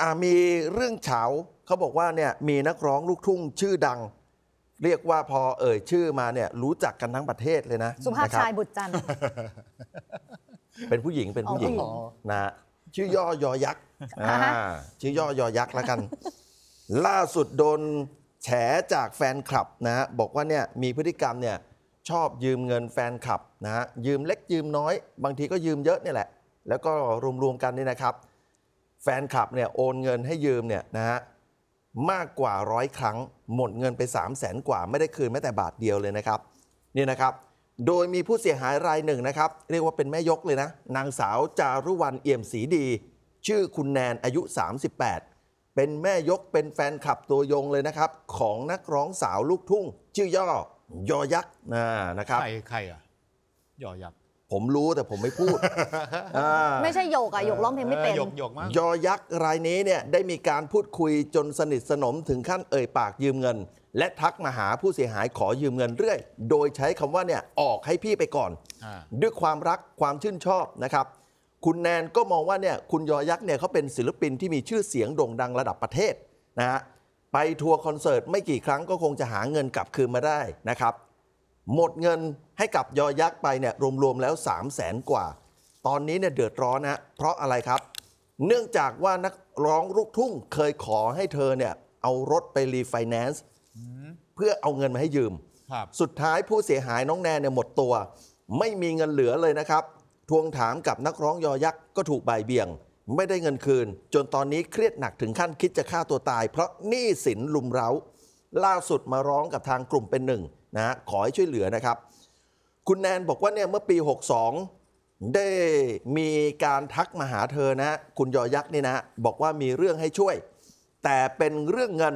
อามีเรื่องเฉาเขาบอกว่าเนี่ยมีนักร้องลูกทุ่งชื่อดัง เรียกว่าพอเอ่ยชื่อมาเนี่ย รู้จักกันทั้งประเทศเลยนะสุภาพชายบุตรจันทร์ เป็นผู้หญิงเป็นผู้หญิงนะ ชื่อย่อยอยักษ์ชื่อย่อยอยักษ์แล้วกัน ล่าสุดโดนแฉจากแฟนคลับนะฮะบอกว่าเนี่ยมีพฤติกรรมเนี่ย ชอบยืมเงินแฟนคลับนะะยืมเล็กยืมน้อย บางทีก็ยืมเยอะเนี่ยแหละแล้วก็รวมๆกันนี่นะครับแฟนคลับเนี่ยโอนเงินให้ยืมเนี่ยนะฮะมากกว่าร้อยครั้งหมดเงินไป 3 0 0แสนกว่าไม่ได้คืนแม้แต่บาทเดียวเลยนะครับ นี่นะครับโดยมีผู้เสียหายรายหนึ่งนะครับ เรียกว่าเป็นแม่ยกเลยนะ นางสาวจารุวรรณเอี่ยมสีดี ชื่อคุณแนนอายุ 38 เป็นแม่ยกเป็นแฟนคลับตัวยงเลยนะครับของนักร้องสาวลูกทุ่ง ชื่อย่อยอยักษ์นะนะครับใครใครอ่ะยอยักษ์ผมรู้แต่ผมไม่พูดไม่ใช่โยกอะโยกร้องเพลงไม่เป็นหยกหยกมากยอยักษ์รายนี้เนี่ย ได้มีการพูดคุยจนสนิทสนมถึงขั้นเอ่ยปากยืมเงิน และทักมาหาผู้เสียหายขอยืมเงินเรื่อย โดยใช้คำว่าเนี่ย ออกให้พี่ไปก่อนอด้วยความรักความชื่นชอบนะครับ คุณแนนก็มองว่าเนี่ย คุณยอยักษ์เนี่ยเขาเป็นศิลปินที่มีชื่อเสียงโด่งดังระดับประเทศนะฮะไปทัวร์คอนเสิร์ตไม่กี่ครั้งก็คงจะหาเงินกลับคืนมาได้นะครับหมดเงินให้กับยอยักษ์ไปเนี่ยรวมๆ แล้ว3 0 0แสนกว่า ตอนนี้เนี่ยเดือดร้อนนะ เพราะอะไรครับ เนื่องจากว่านักร้องลูกทุ่งเคยขอให้เธอเนี่ยเอารถไปรีไฟแนนซ์เพื่อเอาเงินมาให้ยืม สุดท้ายผู้เสียหายน้องแนนเนี่ยหมดตัว ไม่มีเงินเหลือเลยนะครับ ทวงถามกับนักร้องยอยักษ์ก็ถูกบ่ายเบี่ยง ไม่ได้เงินคืน จนตอนนี้เครียดหนักถึงขั้นคิดจะฆ่าตัวตาย เพราะหนี้สินลุมเร้าล่าสุดมาร้องกับทางกลุ่มเป็นหนึ่งนะขอให้ช่วยเหลือนะครับ คุณแนนบอกว่าเนี่ยเมื่อปี 62 ได้มีการทักมาหาเธอนะ คุณยอยักษ์นี่นะ บอกว่ามีเรื่องให้ช่วย แต่เป็นเรื่องเงิน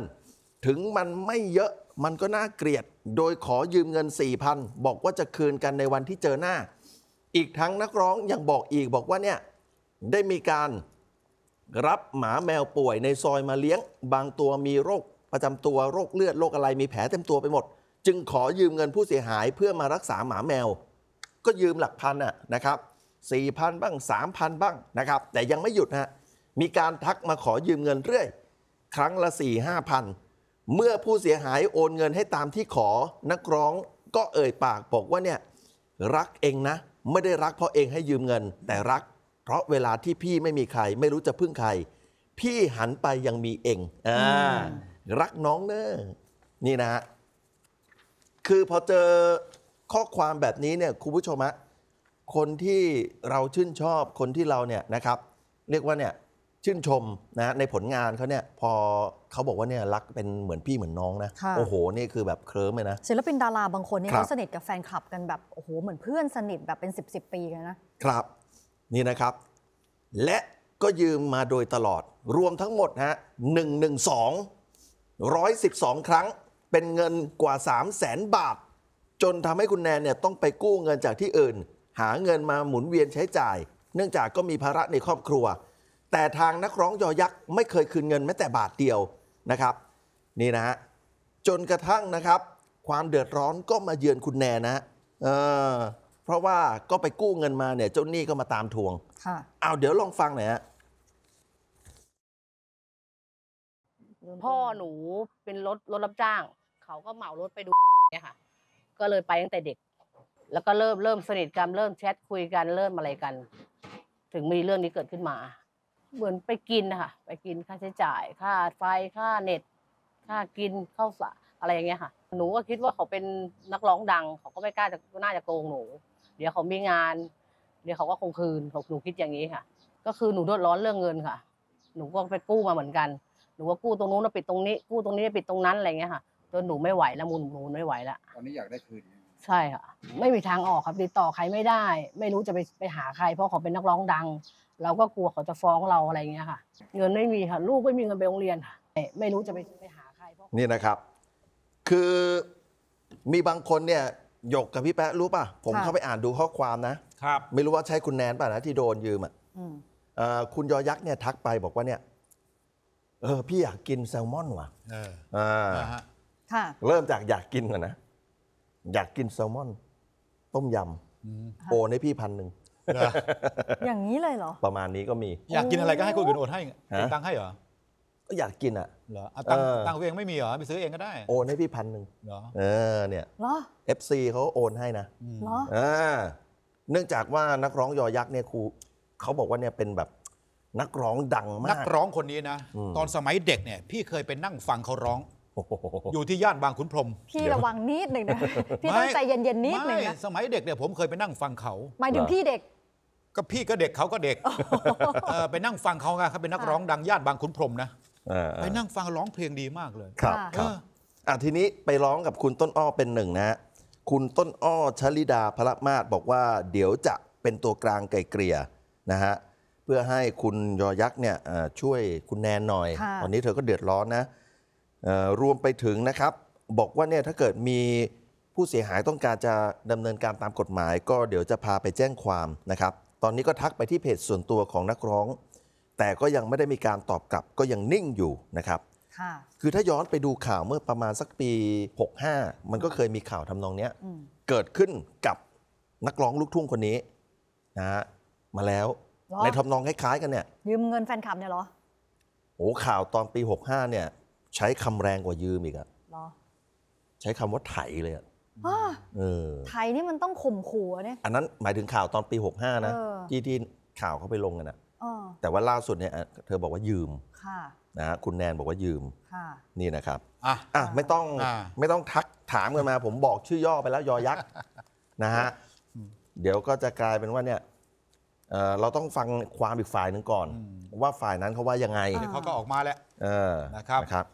ถึงมันไม่เยอะมันก็น่าเกลียด โดยขอยืมเงิน 4,000 บอกว่าจะคืนกันในวันที่เจอหน้า อีกทั้งนักร้องยังบอกอีกบอกว่าเนี่ยได้มีการรับหมาแมวป่วยในซอยมาเลี้ยง บางตัวมีโรคประจำตัวโรคเลือดโรคอะไรมีแผลเต็มตัวไปหมด จึงขอยืมเงินผู้เสียหายเพื่อมารักษาหมาแมว ก็ยืมหลักพันอะนะครับสี่พันบ้างสามพันบ้างนะครับ แต่ยังไม่หยุดฮะมีการทักมาขอยืมเงินเรื่อย ครั้งละสี่ห้าพัน เมื่อผู้เสียหายโอนเงินให้ตามที่ขอนักร้องก็เอ่ยปากบอกว่าเนี่ย รักเองนะ ไม่ได้รักเพราะเองให้ยืมเงิน แต่รักเพราะเวลาที่พี่ไม่มีใคร ไม่รู้จะพึ่งใครพี่หันไปยังมีเองอ่ารักน้องเนอ้อ นี่นะฮะ คือพอเจอข้อความแบบนี้เนี่ยคุณผู้ชมฮะคนที่เราชื่นชอบ คนที่เราเนี่ยนะครับ เรียกว่าเนี่ยชื่นชมนะ ในผลงานเขาเนี่ยพอเขาบอกว่าเนี่ยรักเป็นเหมือนพี่เหมือนน้องนะะโอ้โห นี่คือแบบเคลิ้มเลยนะศิลปินดาราบางคนนี่เขาสนิทกับแฟนคลับกันแบบโอ้โหเหมือนเพื่อนสนิทแบบเป็น10บสปีกันนะ ครับ นี่นะครับ และก็ยืมมาโดยตลอดรวมทั้งหมดฮะหนึ่งหนึ่งสอง112ครั้งเป็นเงินกว่า3 0 0แสนบาท จนทำให้คุณแนนเนี่ยต้องไปกู้เงินจากที่อื่น หาเงินมาหมุนเวียนใช้จ่าย เนื่องจากก็มีภาระในครอบครัว แต่ทางนักร้องยอยักษ์ ไม่เคยคืนเงินแม้แต่บาทเดียวนะครับ นี่นะฮะ จนกระทั่งนะครับ ความเดือดร้อนก็มาเยือนคุณแนนนะเออเพราะว่าก็ไปกู้เงินมาเนี่ยเจ้าหนี้ก็มาตามทวงค่ะเอาเดี๋ยวลองฟังหน่อยฮะพ่อหนูเป็นรถรถรับจ้าง เขาก็เหมารถไปดูเนี่ยค่ะ ก็เลยไปตั้งแต่เด็ก แล้วก็เริ่มเริ่มสนิทกันเริ่มแชทคุยกันเริ่มอะไรกัน ถึงมีเรื่องนี้เกิดขึ้นมา เหมือนไปกินค่ะ ไปกินค่าใช้จ่ายค่าไฟค่าเน็ต ค่ากินข้าวสารอะไรอย่างเงี้ยค่ะ หนูก็คิดว่าเขาเป็นนักร้องดัง เขาก็ไม่กล้าจะน่าจะโกงหนู เดี๋ยวเขามีงานเดี๋ยวเขาก็คงคืนหนูคิดอย่างนี้ค่ะ ก็คือหนูโดนร้อนเรื่องเงินค่ะ หนูก็ไปกู้มาเหมือนกันหนูว่ากู้ตรงนู้นแล้วปิดตรงนี้ กู้ตรงนี้ปิดตรงนั้นอะไรเงี้ยค่ะจนหนูไม่ไหวแล้วมูลหนูไม่ไหวแล้วตอนนี้อยากได้คืนใช่ค่ะไม่มีทางออกครับ ติดต่อใครไม่ได้ ไม่รู้จะไปไปหาใคร เพราะเขาเป็นนักร้องดังเราก็กลัวเขาจะฟ้องเราอะไรเงี้ยค่ะ เงินไม่มีค่ะ ลูกไม่มีเงินไปโรงเรียนค่ะไม่รู้จะไปไปหาใครเพราะนี่นะครับ คือมีบางคนเนี่ยหยกกับพี่แป๊ะรู้ป่ะ ผมเข้าไปอ่านดูข้อความนะครับไม่รู้ว่าใช่คุณแนนป่ะนะที่โดนยืมอ่ะคุณยอยักษ์เนี่ยทักไปบอกว่าเนี่ยเออพี่อยากกินแซลมอนว่ะเอออเริ่มจากอยากกินก่อนนะ อยากกินแซลมอนต้มยำโอนให้พี่พันหนึ่ง อย่างนี้เลยเหรอประมาณนี้ก็มี อยากกินอะไรก็ให้คนอื่นโอนให้เงตังค์ให้เหรอก็อยากกินอ่ะเหรอตังค์เอตังค์เองไม่มีเหรอไปซื้อเองก็ได้โอนให้พี่พันหนึ่งเหรอเออเนี่ยเอฟซีเขาโอนให้นะเหรอเนื่องจากว่านักร้องยอยักษ์เนี่ยครูเขาบอกว่าเนี่ยเป็นแบบนักร้องดังมาก นักร้องคนนี้นะ ตอนสมัยเด็กเนี่ย พี่เคยไปนั่งฟังเขาร้อง อยู่ที่ย่านบางขุนพรมพี่ระวังนิดหนึ่งนะพี่ต้องใจเย็นๆนิดหนึ่งนะสมัยเด็กเนี่ยผมเคยไปนั่งฟังเขาหมายถึงพี่เด็ก ก็พี่ก็เด็กเขาก็เด็กไปนั่งฟังเขางเขาเป็นนักร้องดังย่านบางขุนพรมนะไปนั่งฟังร้องเพลงดีมากเลยครับครับ อ่ะทีนี้ไปร้องกับคุณต้นอ้อเป็นหนึ่งนะคุณต้นอ้อชลิดาพระมาศบอกว่าเดี๋ยวจะเป็นตัวกลางไกลเกลี่ยนะฮะเพื่อให้คุณยอยักษ์เนี่ยช่วยคุณแนนหน่อยตอนนี้เธอก็เดือดร้อนนะรวมไปถึงนะครับ บอกว่าเนี่ยถ้าเกิดมีผู้เสียหายต้องการจะดำเนินการตามกฎหมาย ก็เดี๋ยวจะพาไปแจ้งความนะครับ ตอนนี้ก็ทักไปที่เพจส่วนตัวของนักร้อง แต่ก็ยังไม่ได้มีการตอบกลับ ก็ยังนิ่งอยู่นะครับ คือถ้าย้อนไปดูข่าวเมื่อประมาณสักปี65มันก็เคยมีข่าวทำนองเนี้ยเกิดขึ้นกับนักร้องลูกทุ่งคนนี้นะมาแล้วในทำนองคล้ายๆกันเนี่ย ยืมเงินแฟนคลับเนี่ยเหรอโอ้ข่าวตอนปีหหก้าเนี่ยใช้คำแรงกว่ายืมอีกอะใช้คำว่าไถเลยอะเออไถนี่มันต้องข่มขู่เนี่ยอันนั้นหมายถึงข่าวตอนปีหกห้านะที่ที่ข่าวเขาไปลงกันอะแต่ว่าล่าสุดเนี่ยเธอบอกว่ายืมค่ะนะฮะคุณแนนบอกว่ายืมค่ะนี่นะครับอ่ะอ่ะไม่ต้องอไม่ต้องทักถามกันมา ผมบอกชื่อย่อไปแล้วยอยักษ์นะฮะเดี๋ยวก็จะกลายเป็นว่าเนี่ยเราต้องฟังความอีกฝ่ายหนึ่งก่อน ว่าฝ่ายนั้นเขาว่ายังไง เขาก็ออกมาแล้วนะครับ